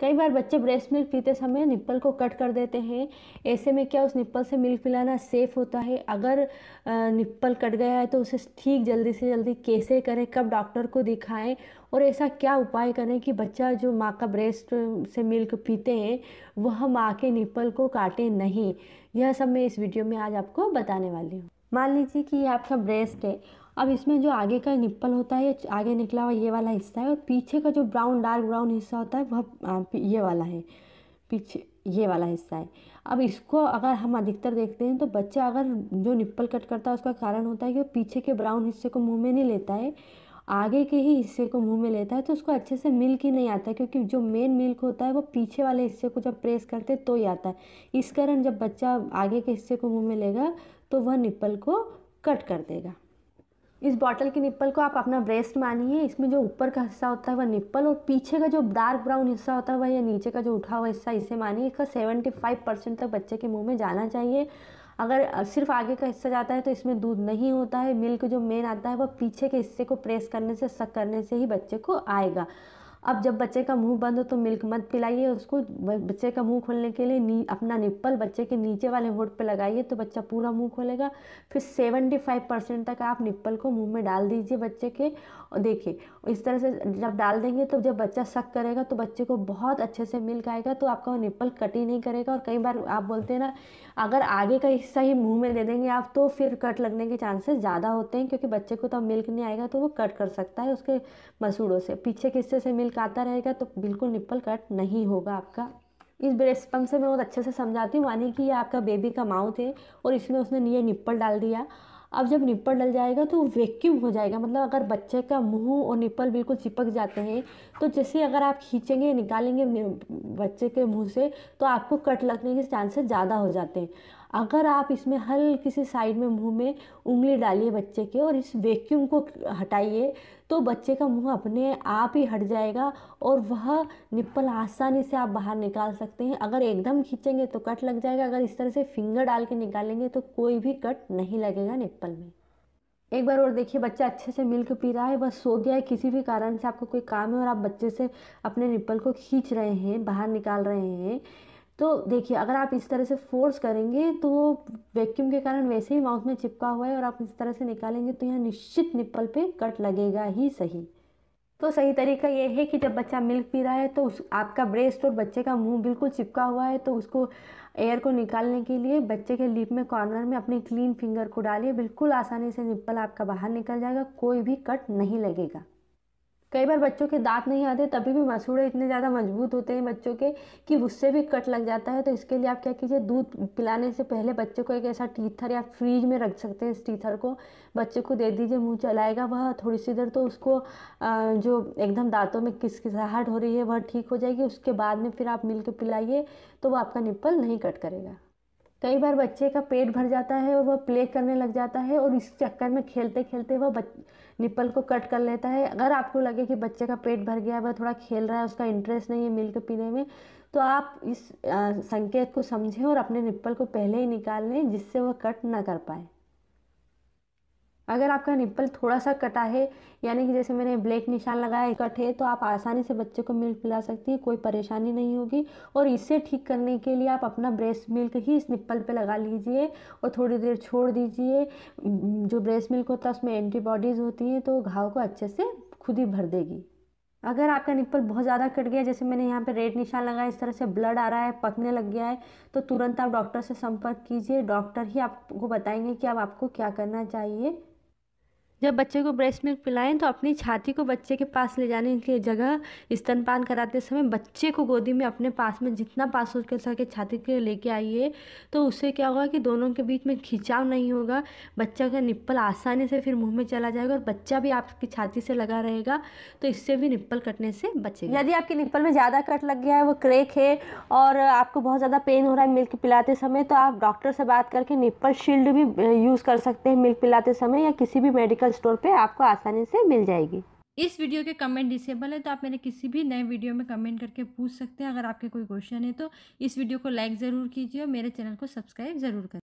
कई बार बच्चे breast milk पीते समय निप्पल को कट कर देते हैं ऐसे में क्या उस निप्पल से मिल्क पिलाना सेफ़ होता है अगर निप्पल कट गया है तो उसे ठीक जल्दी से जल्दी कैसे करें कब डॉक्टर को दिखाएं और ऐसा क्या उपाय करें कि बच्चा जो माँ का ब्रेस्ट से मिल्क पीते हैं वह माँ के निप्पल को काटे नहीं यह सब मैं इस वीडियो में आज आपको बताने वाली हूँ मान लीजिए कि ये आपका ब्रेस्ट है अब इसमें जो आगे का निप्पल होता है आगे निकला हुआ ये वाला हिस्सा है और पीछे का जो ब्राउन डार्क ब्राउन हिस्सा होता है वह ये वाला है पीछे ये वाला हिस्सा है अब इसको अगर हम अधिकतर देखते हैं तो बच्चा अगर जो निप्पल कट करता है उसका कारण होता है कि वो पीछे के ब्राउन हिस्से को मुंह में नहीं लेता है आगे के ही हिस्से को मुंह में लेता है तो उसको अच्छे से मिल्क ही नहीं आता क्योंकि जो मेन मिल्क होता है वो पीछे वाले हिस्से को जब प्रेस करते तो ही आता है इस कारण जब बच्चा आगे के हिस्से को मुँह में लेगा तो वह निप्पल को कट कर देगा इस बॉटल के निप्पल को आप अपना ब्रेस्ट मानिए इसमें जो ऊपर का हिस्सा होता है वह निप्पल और पीछे का जो डार्क ब्राउन हिस्सा होता है वह या नीचे का जो उठा हुआ हिस्सा इसे मानिए इसका सेवेंटी फाइव परसेंट तक बच्चे के मुंह में जाना चाहिए अगर सिर्फ आगे का हिस्सा जाता है तो इसमें दूध नहीं होता है मिल्क जो मेन आता है वह पीछे के हिस्से को प्रेस करने से सक करने से ही बच्चे को आएगा अब जब बच्चे का मुंह बंद हो तो मिल्क मत पिलाइए उसको बच्चे का मुंह खोलने के लिए नी अपना निप्पल बच्चे के नीचे वाले होठ पे लगाइए तो बच्चा पूरा मुंह खोलेगा फिर सेवेंटी फाइव परसेंट तक आप निप्पल को मुंह में डाल दीजिए बच्चे के और देखिए इस तरह से जब डाल देंगे तो जब बच्चा शक करेगा तो बच्चे को बहुत अच्छे से मिल्क आएगा तो आपका वो निप्पल कट ही नहीं करेगा और कई बार आप बोलते हैं ना अगर आगे का हिस्सा ही मुँह में दे देंगे आप तो फिर कट लगने के चांसेस ज़्यादा होते हैं क्योंकि बच्चे को तो मिल्क नहीं आएगा तो वो कट कर सकता है उसके मसूड़ों से पीछे के हिस्से से मिल्क छिलकाता रहेगा तो बिल्कुल निप्पल कट नहीं होगा आपका इस ब्रेस्ट पम्प से मैं बहुत अच्छे से समझाती हूँ मानी कि ये आपका बेबी का माउथ है और इसमें उसने ये निप्पल डाल दिया अब जब निप्पल डल जाएगा तो वैक्यूम हो जाएगा मतलब अगर बच्चे का मुंह और निप्पल बिल्कुल चिपक जाते हैं तो जैसे अगर आप खींचेंगे निकालेंगे बच्चे के मुंह से तो आपको कट लगने के चांसेस ज़्यादा हो जाते हैं अगर आप इसमें हल किसी साइड में मुंह में उंगली डालिए बच्चे के और इस वैक्यूम को हटाइए तो बच्चे का मुंह अपने आप ही हट जाएगा और वह निप्पल आसानी से आप बाहर निकाल सकते हैं अगर एकदम खींचेंगे तो कट लग जाएगा अगर इस तरह से फिंगर डाल के निकालेंगे तो कोई भी कट नहीं लगेगा निप्पल में एक बार और देखिए बच्चा अच्छे से मिल्क पी रहा है वह सो गया है किसी भी कारण से आपको कोई काम है और आप बच्चे से अपने निप्पल को खींच रहे हैं बाहर निकाल रहे हैं तो देखिए अगर आप इस तरह से फोर्स करेंगे तो वो वैक्यूम के कारण वैसे ही माउथ में चिपका हुआ है और आप इस तरह से निकालेंगे तो यहाँ निश्चित निप्पल पे कट लगेगा ही सही तो सही तरीका ये है कि जब बच्चा मिल्क पी रहा है तो उस आपका ब्रेस्ट और बच्चे का मुंह बिल्कुल चिपका हुआ है तो उसको एयर को निकालने के लिए बच्चे के लिप में कॉर्नर में अपने क्लीन फिंगर को डालिए बिल्कुल आसानी से निप्पल आपका बाहर निकल जाएगा कोई भी कट नहीं लगेगा कई बार बच्चों के दांत नहीं आते तभी भी मसूड़े इतने ज़्यादा मजबूत होते हैं बच्चों के कि उससे भी कट लग जाता है तो इसके लिए आप क्या कीजिए दूध पिलाने से पहले बच्चे को एक ऐसा टीथर या फ्रीज में रख सकते हैं इस टीथर को बच्चे को दे दीजिए मुँह चलाएगा वह थोड़ी सी देर तो उसको जो एकदम दांतों में किसकिसाहट हो रही है वह ठीक हो जाएगी उसके बाद में फिर आप मिल पिलाइए तो वो आपका निप्पल नहीं कट करेगा कई बार बच्चे का पेट भर जाता है और वह प्ले करने लग जाता है और इस चक्कर में खेलते खेलते वह बच निप्पल को कट कर लेता है अगर आपको लगे कि बच्चे का पेट भर गया है वह थोड़ा खेल रहा है उसका इंटरेस्ट नहीं है मिल्क पीने में तो आप इस संकेत को समझें और अपने निप्पल को पहले ही निकाल लें जिससे वह कट ना कर पाए अगर आपका निप्पल थोड़ा सा कटा है यानी कि जैसे मैंने ब्लैक निशान लगाया कट है तो आप आसानी से बच्चे को मिल्क पिला सकती हैं कोई परेशानी नहीं होगी और इसे ठीक करने के लिए आप अपना ब्रेस्ट मिल्क ही इस निप्पल पे लगा लीजिए और थोड़ी देर छोड़ दीजिए जो ब्रेस्ट मिल्क होता है उसमें एंटीबॉडीज़ होती हैं तो घाव को अच्छे से खुद ही भर देगी अगर आपका निप्पल बहुत ज़्यादा कट गया जैसे मैंने यहाँ पे रेड निशान लगाया इस तरह से ब्लड आ रहा है पकने लग गया है तो तुरंत आप डॉक्टर से संपर्क कीजिए डॉक्टर ही आपको बताएंगे कि अब आप आपको क्या करना चाहिए जब बच्चे को ब्रेस्ट मिल्क पिलाएं तो अपनी छाती को बच्चे के पास ले जाने की जगह स्तनपान कराते समय बच्चे को गोदी में अपने पास में जितना पास हो सके छाती के लेके आइए तो उससे क्या होगा कि दोनों के बीच में खिंचाव नहीं होगा बच्चा का निप्पल आसानी से फिर मुंह में चला जाएगा और बच्चा भी आपकी छाती से लगा रहेगा तो इससे भी निप्पल कटने से बचेगा यदि आपके निप्पल में ज़्यादा कट लग गया है वो क्रेक है और आपको बहुत ज़्यादा पेन हो रहा है मिल्क पिलाते समय तो आप डॉक्टर से बात करके निप्पल शील्ड भी यूज़ कर सकते हैं मिल्क पिलाते समय या किसी भी मेडिकल स्टोर पे आपको आसानी से मिल जाएगी इस वीडियो के कमेंट डिसेबल है तो आप मेरे किसी भी नए वीडियो में कमेंट करके पूछ सकते हैं अगर आपके कोई क्वेश्चन है तो इस वीडियो को लाइक ज़रूर कीजिए और मेरे चैनल को सब्सक्राइब ज़रूर करें